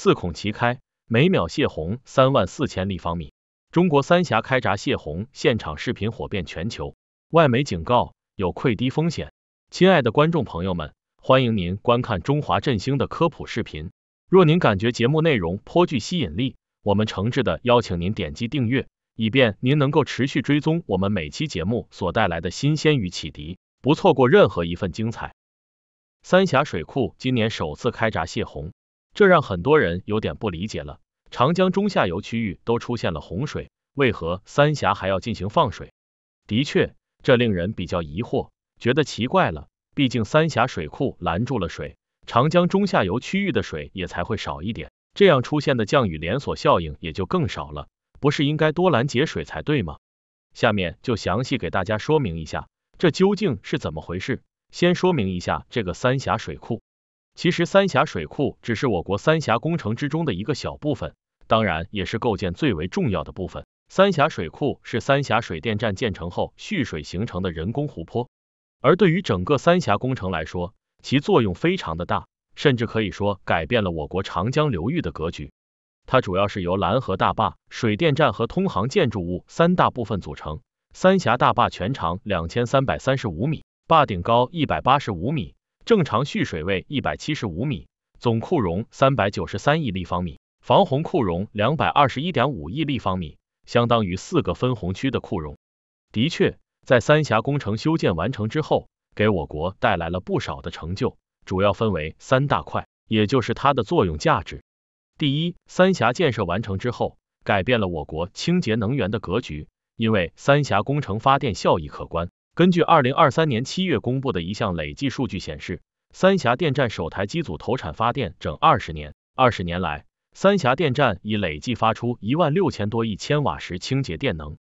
四孔齐开，每秒泄洪三万四千立方米。中国三峡开闸泄洪现场视频火遍全球，外媒警告有溃堤风险。亲爱的观众朋友们，欢迎您观看中华振兴的科普视频。若您感觉节目内容颇具吸引力，我们诚挚的邀请您点击订阅，以便您能够持续追踪我们每期节目所带来的新鲜与启迪，不错过任何一份精彩。三峡水库今年首次开闸泄洪。这让很多人有点不理解了，长江中下游区域都出现了洪水，为何三峡还要进行放水？的确，这令人比较疑惑，觉得奇怪了。毕竟三峡水库拦住了水，长江中下游区域的水也才会少一点，这样出现的降雨连锁效应也就更少了。不是应该多拦截水才对吗？下面就详细给大家说明一下，这究竟是怎么回事。先说明一下这个三峡水库。其实三峡水库只是我国三峡工程之中的一个小部分，当然也是构建最为重要的部分。三峡水库是三峡水电站建成后蓄水形成的人工湖泊，而对于整个三峡工程来说，其作用非常的大，甚至可以说改变了我国长江流域的格局。它主要是由拦河大坝、水电站和通航建筑物三大部分组成。三峡大坝全长两千三百三十五米，坝顶高一百八十五米。正常蓄水位一百七十五米，总库容三百九十三亿立方米，防洪库容两百二十一点五亿立方米，相当于四个分洪区的库容。的确，在三峡工程修建完成之后，给我国带来了不少的成就，主要分为三大块，也就是它的作用价值。第一，三峡建设完成之后，改变了我国清洁能源的格局，因为三峡工程发电效益可观。根据二零二三年七月公布的一项累计数据显示，三峡电站首台机组投产发电整二十年。二十年来，三峡电站已累计发出一万六千多亿千瓦时清洁电能。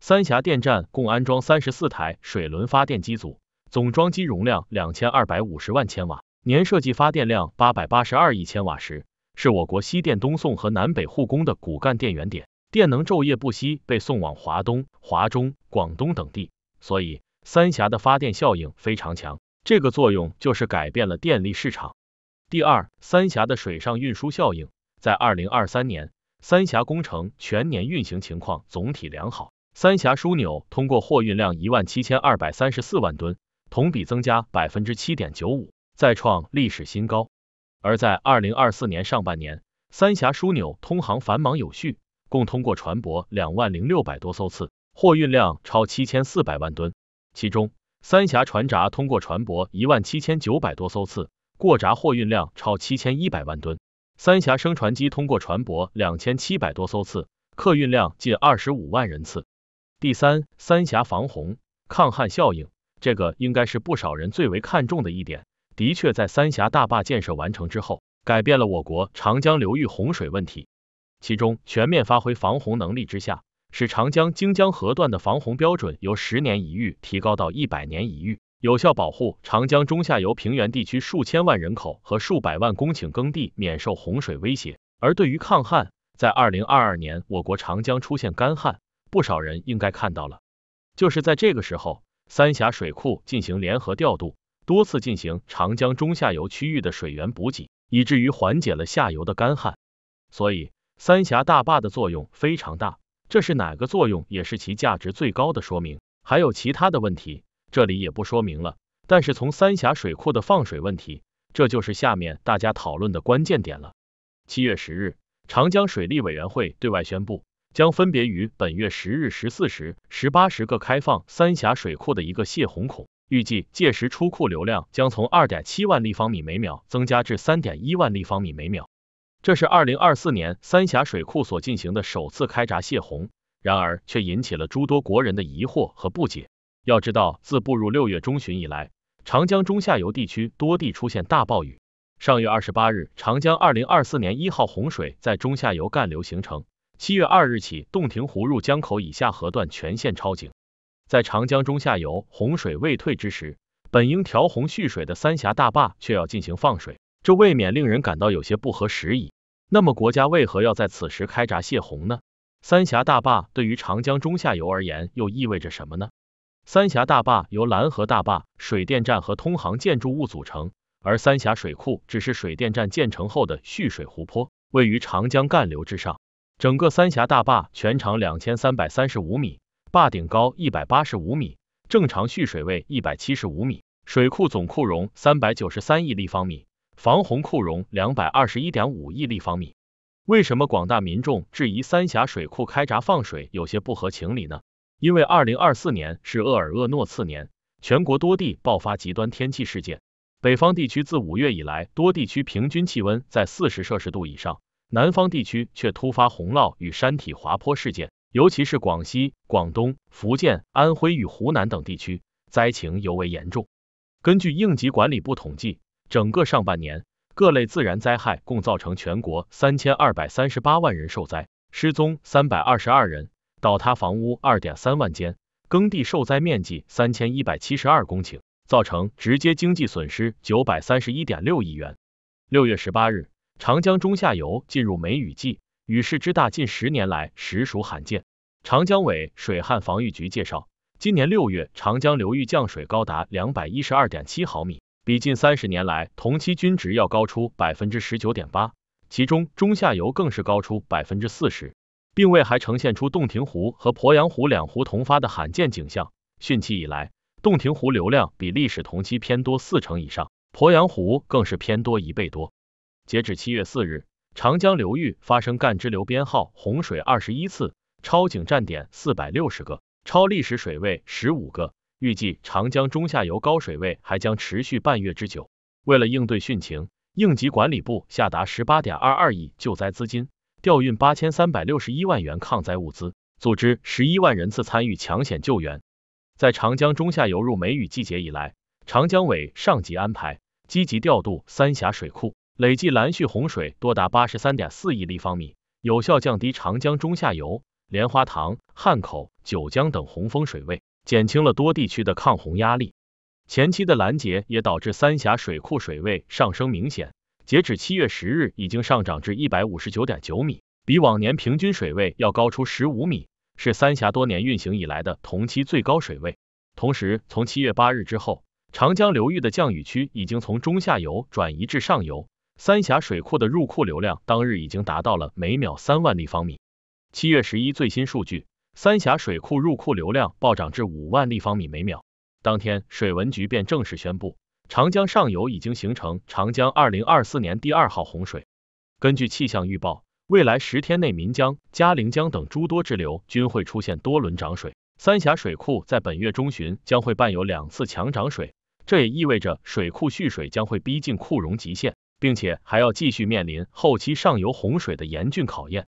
三峡电站共安装三十四台水轮发电机组，总装机容量两千二百五十万千瓦，年设计发电量八百八十二亿千瓦时，是我国西电东送和南北互供的骨干电源点，电能昼夜不息被送往华东、华中、广东等地，所以。三峡的发电效应非常强，这个作用就是改变了电力市场。第二，三峡的水上运输效应，在二零二三年，三峡工程全年运行情况总体良好，三峡枢纽通过货运量一万七千二百三十四万吨，同比增加百分之七点九五，再创历史新高。而在二零二四年上半年，三峡枢纽通航繁忙有序，共通过船舶两万零六百多艘次，货运量超七千四百万吨。其中，三峡船闸通过船舶一万七千九百多艘次，过闸货运量超七千一百万吨；三峡升船机通过船舶两千七百多艘次，客运量近二十五万人次。第三，三峡防洪抗旱效应，这个应该是不少人最为看重的一点。的确，在三峡大坝建设完成之后，改变了我国长江流域洪水问题。其中，全面发挥防洪能力之下。使长江荆江河段的防洪标准由十年一遇提高到一百年一遇，有效保护长江中下游平原地区数千万人口和数百万公顷耕地免受洪水威胁。而对于抗旱，在二零二二年我国长江出现干旱，不少人应该看到了。就是在这个时候，三峡水库进行联合调度，多次进行长江中下游区域的水源补给，以至于缓解了下游的干旱。所以，三峡大坝的作用非常大。这是哪个作用，也是其价值最高的说明。还有其他的问题，这里也不说明了。但是从三峡水库的放水问题，这就是下面大家讨论的关键点了。七月十日，长江水利委员会对外宣布，将分别于本月十日十四时、十八时各开放三峡水库的一个泄洪孔，预计届时出库流量将从二点七万立方米每秒增加至三点一万立方米每秒。这是二零二四年三峡水库所进行的首次开闸泄洪，然而却引起了诸多国人的疑惑和不解。要知道，自步入六月中旬以来，长江中下游地区多地出现大暴雨。上月二十八日，长江二零二四年一号洪水在中下游干流形成。七月二日起，洞庭湖入江口以下河段全线超警。在长江中下游洪水未退之时，本应调洪蓄水的三峡大坝却要进行放水，这未免令人感到有些不合时宜。那么国家为何要在此时开闸泄洪呢？三峡大坝对于长江中下游而言又意味着什么呢？三峡大坝由拦河大坝、水电站和通航建筑物组成，而三峡水库只是水电站建成后的蓄水湖泊，位于长江干流之上。整个三峡大坝全长两千三百三十五米，坝顶高一百八十五米，正常蓄水位一百七十五米，水库总库容三百九十三亿立方米。防洪库容两百二十一点五亿立方米。为什么广大民众质疑三峡水库开闸放水有些不合情理呢？因为二零二四年是厄尔厄诺次年，全国多地爆发极端天气事件。北方地区自五月以来，多地区平均气温在四十摄氏度以上；南方地区却突发洪涝与山体滑坡事件，尤其是广西、广东、福建、安徽与湖南等地区，灾情尤为严重。根据应急管理部统计。整个上半年，各类自然灾害共造成全国三千二百三十八万人受灾，失踪三百二十二人，倒塌房屋二点三万间，耕地受灾面积三千一百七十二公顷，造成直接经济损失九百三十一点六亿元。六月十八日，长江中下游进入梅雨季，雨势之大，近十年来实属罕见。长江委水旱防御局介绍，今年六月，长江流域降水高达两百一十二点七毫米。比近三十年来同期均值要高出百分之十九点八，其中中下游更是高出百分之四十，并未还呈现出洞庭湖和鄱阳湖两湖同发的罕见景象。汛期以来，洞庭湖流量比历史同期偏多四成以上，鄱阳湖更是偏多一倍多。截至七月四日，长江流域发生干支流编号洪水二十一次，超警站点四百六十个，超历史水位十五个。预计长江中下游高水位还将持续半月之久。为了应对汛情，应急管理部下达十八点二二亿救灾资金，调运八千三百六十一万元抗灾物资，组织十一万人次参与抢险救援。在长江中下游入梅雨季节以来，长江委上级安排积极调度三峡水库，累计拦蓄洪水多达八十三点四亿立方米，有效降低长江中下游莲花塘、汉口、九江等洪峰水位。减轻了多地区的抗洪压力，前期的拦截也导致三峡水库水位上升明显，截止七月十日已经上涨至一百五十九点九米，比往年平均水位要高出十五米，是三峡多年运行以来的同期最高水位。同时，从七月八日之后，长江流域的降雨区已经从中下游转移至上游，三峡水库的入库流量当日已经达到了每秒三万立方米。七月十一最新数据。三峡水库入库流量暴涨至五万立方米每秒，当天水文局便正式宣布，长江上游已经形成长江二零二四年第二号洪水。根据气象预报，未来十天内，岷江、嘉陵江等诸多支流均会出现多轮涨水。三峡水库在本月中旬将会伴有两次强涨水，这也意味着水库蓄水将会逼近库容极限，并且还要继续面临后期上游洪水的严峻考验。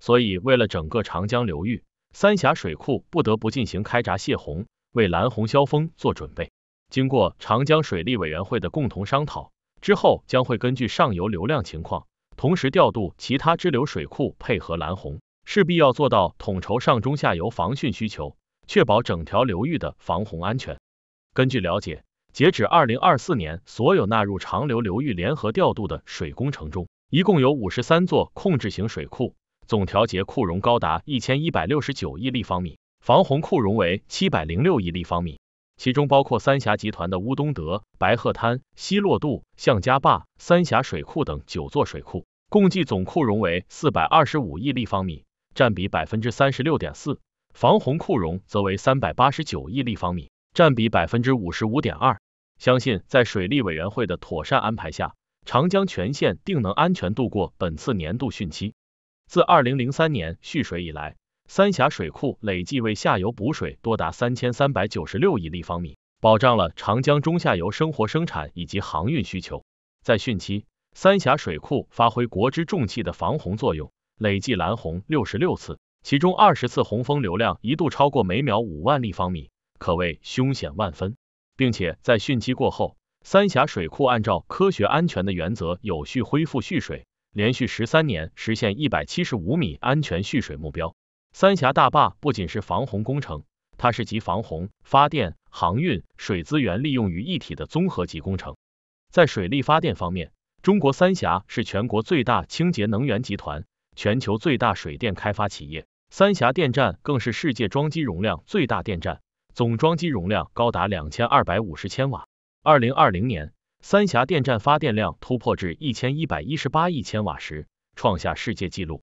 所以，为了整个长江流域。三峡水库不得不进行开闸泄洪，为蓝洪消峰做准备。经过长江水利委员会的共同商讨，之后将会根据上游流量情况，同时调度其他支流水库配合蓝洪，势必要做到统筹上中下游防汛需求，确保整条流域的防洪安全。根据了解，截止二零二四年，所有纳入长流流域联合调度的水工程中，一共有五十三座控制型水库。总调节库容高达一千一百六十九亿立方米，防洪库容为七百零六亿立方米，其中包括三峡集团的乌东德、白鹤滩、溪洛渡、向家坝、三峡水库等九座水库，共计总库容为四百二十五亿立方米，占比百分之三十六点四，防洪库容则为三百八十九亿立方米，占比百分之五十五点二。相信在水利委员会的妥善安排下，长江全线定能安全度过本次年度汛期。自二零零三年蓄水以来，三峡水库累计为下游补水多达三千三百九十六亿立方米，保障了长江中下游生活、生产以及航运需求。在汛期，三峡水库发挥国之重器的防洪作用，累计拦洪六十六次，其中二十次洪峰流量一度超过每秒五万立方米，可谓凶险万分。并且在汛期过后，三峡水库按照科学、安全的原则，有序恢复蓄水。连续十三年实现一百七十五米安全蓄水目标。三峡大坝不仅是防洪工程，它是集防洪、发电、航运、水资源利用于一体的综合级工程。在水利发电方面，中国三峡是全国最大清洁能源集团、全球最大水电开发企业。三峡电站更是世界装机容量最大电站，总装机容量高达两千二百五十千瓦。二零二零年。三峡电站发电量突破至一千一百一十八亿千瓦时，创下世界纪录。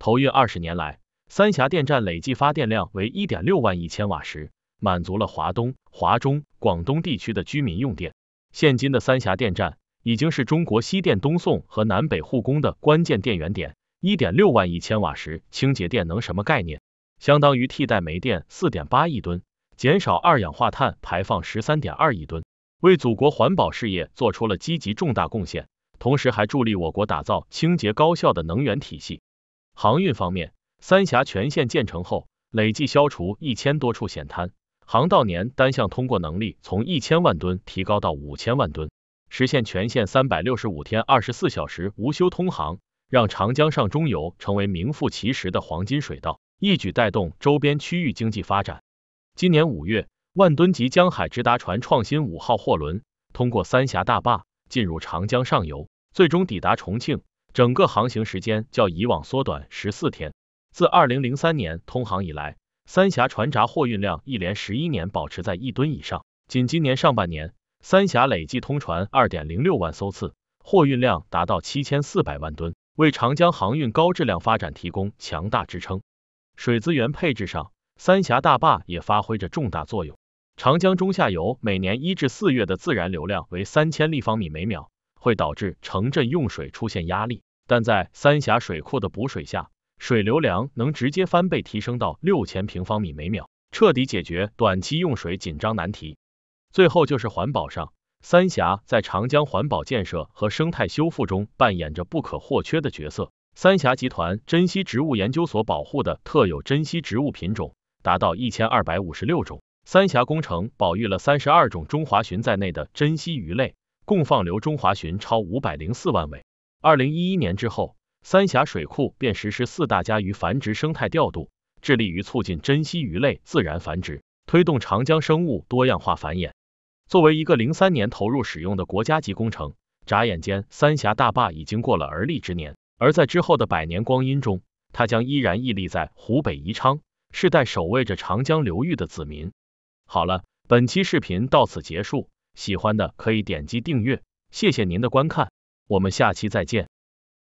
投运二十年来，三峡电站累计发电量为一点六万亿千瓦时，满足了华东、华中、广东地区的居民用电。现今的三峡电站已经是中国西电东送和南北互供的关键电源点。一点六万亿千瓦时清洁电能什么概念？相当于替代煤电四点八亿吨，减少二氧化碳排放十三点二亿吨。为祖国环保事业做出了积极重大贡献，同时还助力我国打造清洁高效的能源体系。航运方面，三峡全线建成后，累计消除一千多处险滩，航道年单向通过能力从一千万吨提高到五千万吨，实现全线三百六十五天二十四小时无休通航，让长江上中游成为名副其实的黄金水道，一举带动周边区域经济发展。今年五月。万吨级江海直达船创新五号货轮通过三峡大坝进入长江上游，最终抵达重庆。整个航行时间较以往缩短十四天。自二零零三年通航以来，三峡船闸货运量一连十一年保持在一吨以上。仅今年上半年，三峡累计通船二点零六万艘次，货运量达到七千四百万吨，为长江航运高质量发展提供强大支撑。水资源配置上，三峡大坝也发挥着重大作用。长江中下游每年一至四月的自然流量为三千立方米每秒，会导致城镇用水出现压力。但在三峡水库的补水下，水流量能直接翻倍提升到六千平方米每秒，彻底解决短期用水紧张难题。最后就是环保上，三峡在长江环保建设和生态修复中扮演着不可或缺的角色。三峡集团珍稀植物研究所保护的特有珍稀植物品种达到一千二百五十六种。三峡工程保育了三十二种中华鲟在内的珍稀鱼类，共放流中华鲟超五百零四万尾。二零一一年之后，三峡水库便实施四大家鱼繁殖生态调度，致力于促进珍稀鱼类自然繁殖，推动长江生物多样化繁衍。作为一个零三年投入使用的国家级工程，眨眼间三峡大坝已经过了而立之年，而在之后的百年光阴中，它将依然屹立在湖北宜昌，世代守卫着长江流域的子民。好了，本期视频到此结束。喜欢的可以点击订阅，谢谢您的观看，我们下期再见。